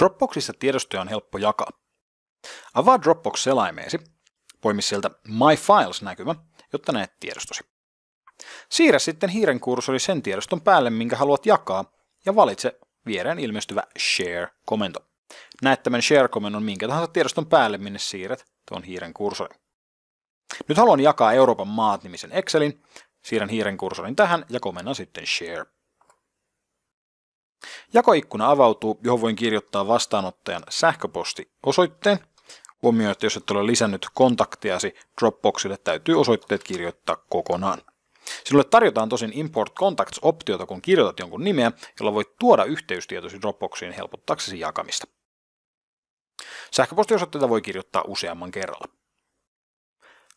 Dropboxissa tiedostoja on helppo jakaa. Avaa Dropbox-selaimeesi, poimi sieltä My Files-näkymä, jotta näet tiedostosi. Siirrä sitten hiiren kursori sen tiedoston päälle, minkä haluat jakaa, ja valitse viereen ilmestyvä Share-komento. Näet tämän Share-komennon minkä tahansa tiedoston päälle, minne siirrät tuon hiiren kursorin. Nyt haluan jakaa Euroopan maat nimisen Excelin, siirrän hiiren kursorin tähän ja komennan sitten Share. Jakoikkuna avautuu, johon voin kirjoittaa vastaanottajan sähköpostiosoitteen. Huomioi, että jos et ole lisännyt kontaktiasi Dropboxille, täytyy osoitteet kirjoittaa kokonaan. Sinulle tarjotaan tosin Import Contacts-optiota, kun kirjoitat jonkun nimeä, jolla voit tuoda yhteystietosi Dropboxiin helpottaaksesi jakamista. Sähköpostiosoitteita voi kirjoittaa useamman kerralla.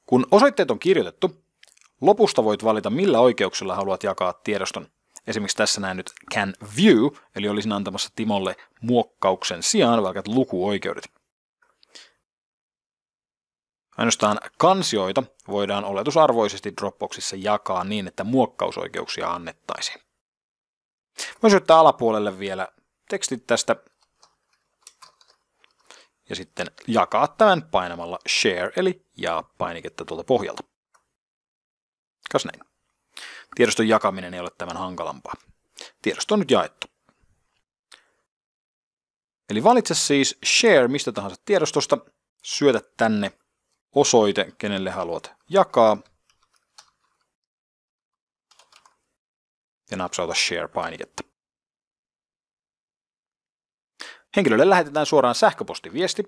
Kun osoitteet on kirjoitettu, lopusta voit valita millä oikeuksilla haluat jakaa tiedoston. Esimerkiksi tässä näin nyt can view, eli olisin antamassa Timolle muokkauksen sijaan vaikka lukuoikeudet. Ainoastaan kansioita voidaan oletusarvoisesti Dropboxissa jakaa niin, että muokkausoikeuksia annettaisiin. Voisi ottaa alapuolelle vielä tekstit tästä ja sitten jakaa tämän painamalla share eli jaa painiketta tuolta pohjalta. Kas näin. Tiedoston jakaminen ei ole tämän hankalampaa. Tiedosto on nyt jaettu. Eli valitse siis share mistä tahansa tiedostosta, syötä tänne osoite, kenelle haluat jakaa, ja napsauta share-painiketta. Henkilölle lähetetään suoraan sähköpostiviesti,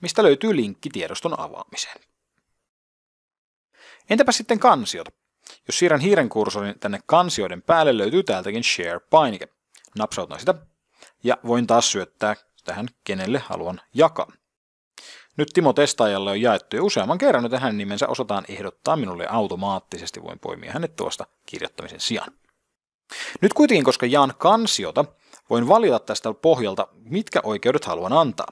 mistä löytyy linkki tiedoston avaamiseen. Entäpä sitten kansiot? Jos siirrän hiiren kursorin tänne kansioiden päälle, löytyy täältäkin Share-painike. Napsautan sitä ja voin taas syöttää tähän, kenelle haluan jakaa. Nyt Timo Testaajalle on jaettu jo useamman kerran, joten hänen nimensä osataan ehdottaa minulle automaattisesti. Voin poimia hänet tuosta kirjoittamisen sijaan. Nyt kuitenkin, koska jaan kansiota, voin valita tästä pohjalta, mitkä oikeudet haluan antaa.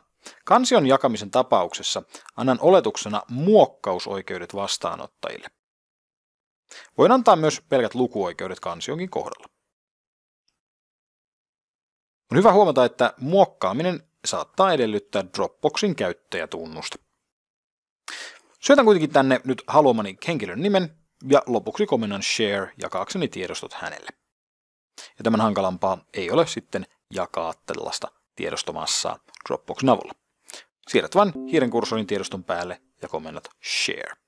Kansion jakamisen tapauksessa annan oletuksena muokkausoikeudet vastaanottajille. Voin antaa myös pelkät lukuoikeudet kansionkin kohdalla. On hyvä huomata, että muokkaaminen saattaa edellyttää Dropboxin käyttäjätunnusta. Syötän kuitenkin tänne nyt haluamani henkilön nimen ja lopuksi komennan share jakaakseni tiedostot hänelle. Ja tämän hankalampaa ei ole sitten jakaa tällaista tiedostomassa Dropbox-navulla. Siirrät vain hiiren kursorin tiedoston päälle ja komennat share.